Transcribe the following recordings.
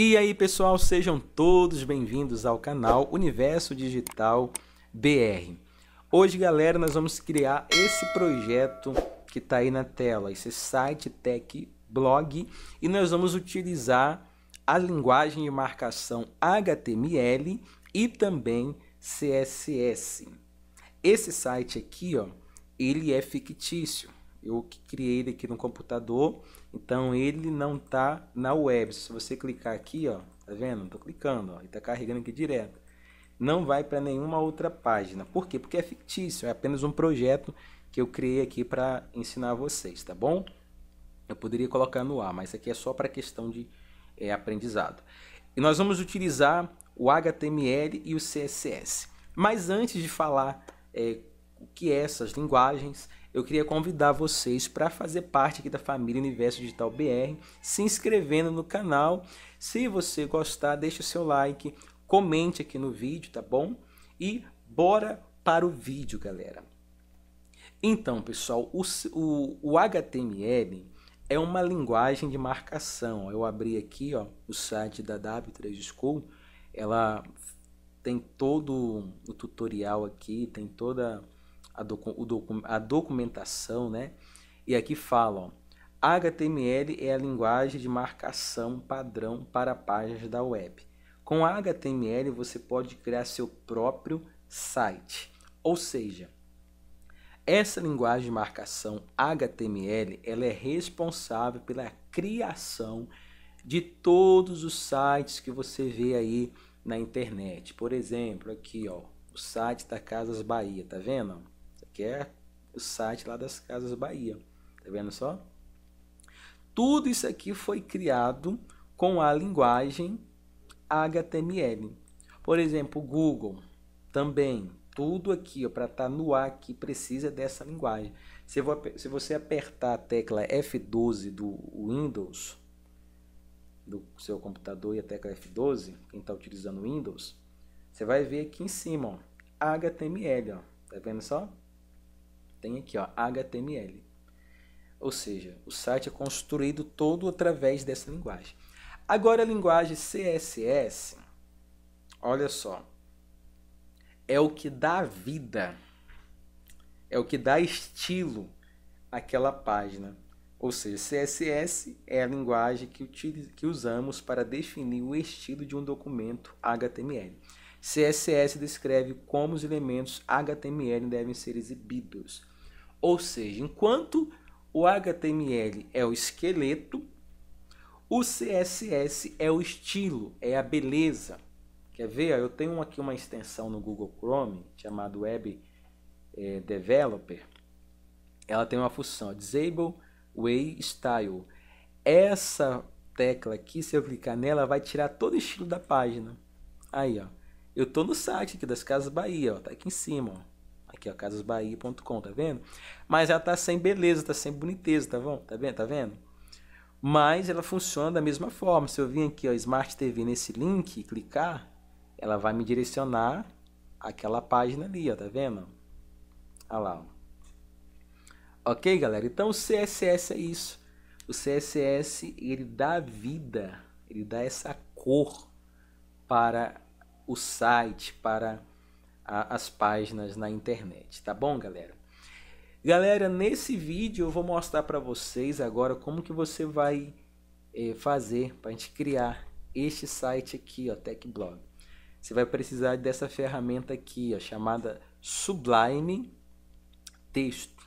E aí, pessoal, sejam todos bem-vindos ao canal Universo Digital BR. Hoje, galera, nós vamos criar esse projeto que está aí na tela, esse site tech blog, e nós vamos utilizar a linguagem de marcação HTML e também CSS. Esse site aqui, ó, ele é fictício eu criei ele aqui no computador, então ele não está na web. Se você clicar aqui, ó, tá vendo? Estou clicando, ó, e está carregando aqui direto. Não vai para nenhuma outra página. Por quê? Porque é fictício, é apenas um projeto que eu criei aqui para ensinar vocês, tá bom? Eu poderia colocar no ar, mas aqui é só para questão de é, aprendizado. E nós vamos utilizar o HTML e o CSS. Mas antes de falar é, o que é essas linguagens, eu queria convidar vocês para fazer parte aqui da família Universo Digital BR, se inscrevendo no canal. Se você gostar, deixe o seu like, comente aqui no vídeo, tá bom? E bora para o vídeo, galera. Então, pessoal, o, o, o HTML é uma linguagem de marcação. Eu abri aqui ó, o site da W3 School, ela tem todo o tutorial aqui, tem toda a, docu docu a documentação, né? E aqui falam, HTML é a linguagem de marcação padrão para páginas da web. Com HTML você pode criar seu próprio site. Ou seja, essa linguagem de marcação HTML ela é responsável pela criação de todos os sites que você vê aí na internet. Por exemplo, aqui ó, o site da Casas Bahia, tá vendo? que é o site lá das Casas Bahia. Tá vendo só? Tudo isso aqui foi criado com a linguagem HTML. Por exemplo, o Google também. Tudo aqui, para estar tá no ar aqui, precisa dessa linguagem. Se, vou, se você apertar a tecla F12 do Windows, do seu computador e a tecla F12, quem está utilizando Windows, você vai ver aqui em cima, ó, HTML, ó, tá vendo só? Tem aqui, ó, HTML. Ou seja, o site é construído todo através dessa linguagem. Agora a linguagem CSS, olha só, é o que dá vida, é o que dá estilo àquela página. Ou seja, CSS é a linguagem que, utiliza, que usamos para definir o estilo de um documento HTML. CSS descreve como os elementos HTML devem ser exibidos. Ou seja, enquanto o HTML é o esqueleto, o CSS é o estilo, é a beleza. Quer ver? Eu tenho aqui uma extensão no Google Chrome chamada Web é, Developer. Ela tem uma função Disable Way Style. Essa tecla aqui, se eu clicar nela, vai tirar todo o estilo da página. Aí, ó. Eu tô no site aqui das Casas Bahia, ó, tá aqui em cima, ó. Aqui, ó, casasbahia.com, tá vendo? Mas ela tá sem beleza, tá sem boniteza, tá bom? Tá vendo? Tá vendo? Mas ela funciona da mesma forma. Se eu vir aqui, ó, Smart TV nesse link, clicar, ela vai me direcionar àquela página ali, ó, tá vendo? Olha lá, ó. Ok, galera? Então o CSS é isso. O CSS ele dá vida, ele dá essa cor para o site, para a, as páginas na internet, tá bom, galera? Galera, nesse vídeo eu vou mostrar para vocês agora como que você vai é, fazer para a gente criar este site aqui, ó, Blog. Você vai precisar dessa ferramenta aqui, ó, chamada Sublime Texto.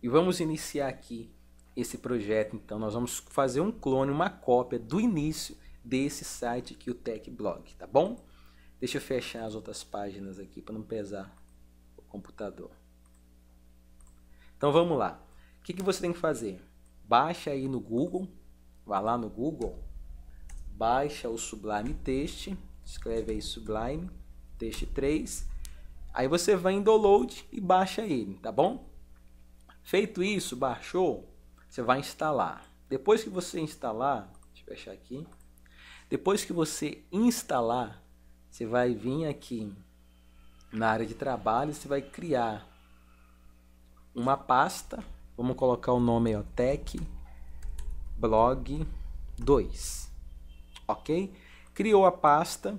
E vamos iniciar aqui esse projeto, então nós vamos fazer um clone, uma cópia do início desse site aqui, o Tech Blog. tá bom? Deixa eu fechar as outras páginas aqui para não pesar o computador. Então vamos lá. O que, que você tem que fazer? Baixa aí no Google, vai lá no Google, baixa o Sublime Text, escreve aí Sublime Text 3, aí você vai em download e baixa ele, tá bom? Feito isso, baixou, você vai instalar. Depois que você instalar, deixa eu fechar aqui. Depois que você instalar, você vai vir aqui na área de trabalho, você vai criar uma pasta. Vamos colocar o nome aí, ó, Tech Blog 2. OK? Criou a pasta.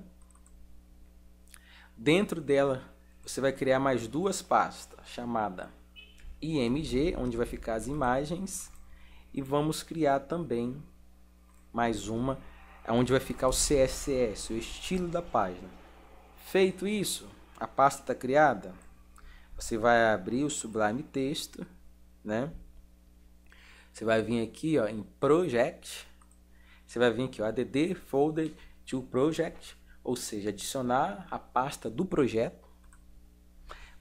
Dentro dela, você vai criar mais duas pastas, chamada IMG, onde vai ficar as imagens, e vamos criar também mais uma é onde vai ficar o CSS, o estilo da página. Feito isso, a pasta está criada, você vai abrir o Sublime Texto, né? Você vai vir aqui ó, em Project, você vai vir aqui ó, add folder to project, ou seja, adicionar a pasta do projeto.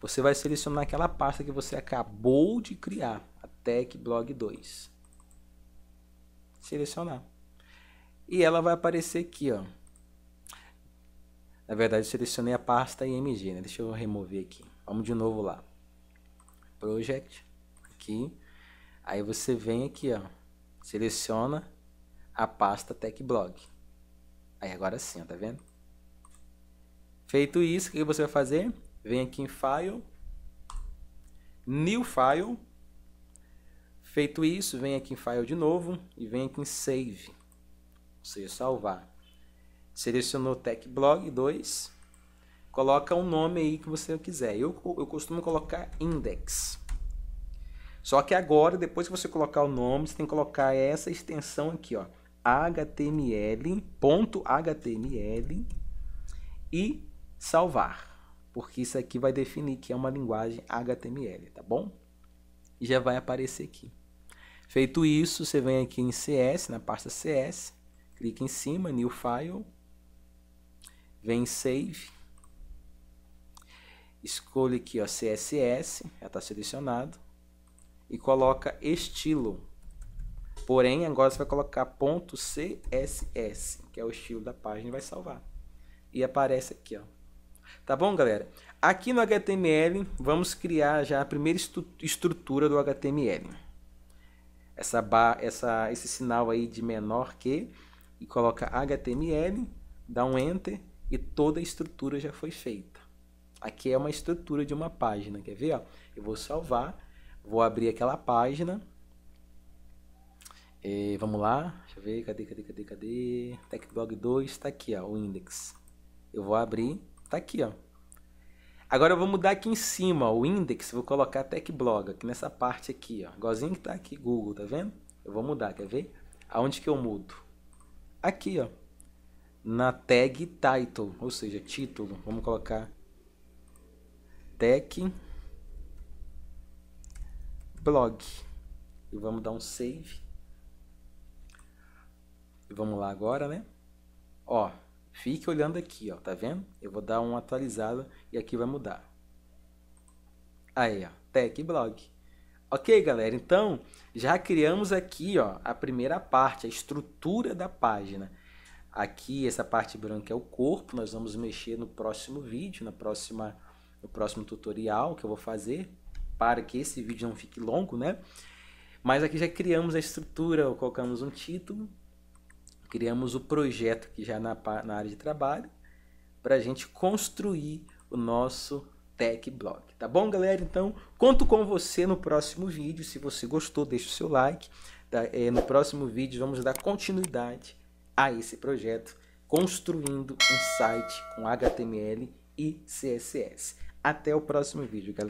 Você vai selecionar aquela pasta que você acabou de criar, a Tech Blog 2. Selecionar e ela vai aparecer aqui, ó. Na verdade, eu selecionei a pasta IMG, né? Deixa eu remover aqui. Vamos de novo lá. Project, aqui. Aí você vem aqui, ó. Seleciona a pasta TechBlog. Aí agora sim, ó, tá vendo? Feito isso, o que você vai fazer? Vem aqui em File, New File. Feito isso, vem aqui em File de novo e vem aqui em Save ou seja, salvar. Selecionou TechBlog 2, coloca um nome aí que você quiser. Eu, eu costumo colocar index. Só que agora, depois que você colocar o nome, você tem que colocar essa extensão aqui, ó, html.html .html, e salvar. Porque isso aqui vai definir que é uma linguagem HTML, tá bom? E já vai aparecer aqui. Feito isso, você vem aqui em CS, na pasta CS, clica em cima, New File, vem Save, escolhe aqui ó, CSS, já está selecionado, e coloca estilo. Porém, agora você vai colocar ponto .css, que é o estilo da página e vai salvar. E aparece aqui, ó. Tá bom, galera? Aqui no HTML, vamos criar já a primeira estru estrutura do HTML. Essa, essa, esse sinal aí de menor que e coloca HTML, dá um enter e toda a estrutura já foi feita. Aqui é uma estrutura de uma página, quer ver? Ó? Eu vou salvar, vou abrir aquela página. E é, vamos lá, deixa eu ver, cadê, cadê, cadê, cadê? TechBlog 2, está aqui, ó, o index. Eu vou abrir, está aqui, ó. Agora eu vou mudar aqui em cima ó, o index, vou colocar TechBlog aqui nessa parte aqui, ó. Igualzinho que tá aqui, Google, tá vendo? Eu vou mudar, quer ver? Aonde que eu mudo? aqui, ó, na tag title, ou seja, título. Vamos colocar tag blog. E vamos dar um save. E vamos lá agora, né? Ó, fique olhando aqui, ó, tá vendo? Eu vou dar uma atualizada e aqui vai mudar. Aí, ó, tag blog. Ok, galera, então já criamos aqui ó, a primeira parte, a estrutura da página. Aqui, essa parte branca é o corpo, nós vamos mexer no próximo vídeo, na próxima, no próximo tutorial que eu vou fazer, para que esse vídeo não fique longo, né? Mas aqui já criamos a estrutura, colocamos um título, criamos o projeto que já é na, na área de trabalho, para a gente construir o nosso TechBlog. Tá bom, galera? Então, conto com você no próximo vídeo. Se você gostou, deixa o seu like. Tá? É, no próximo vídeo, vamos dar continuidade a esse projeto, construindo um site com HTML e CSS. Até o próximo vídeo, galera.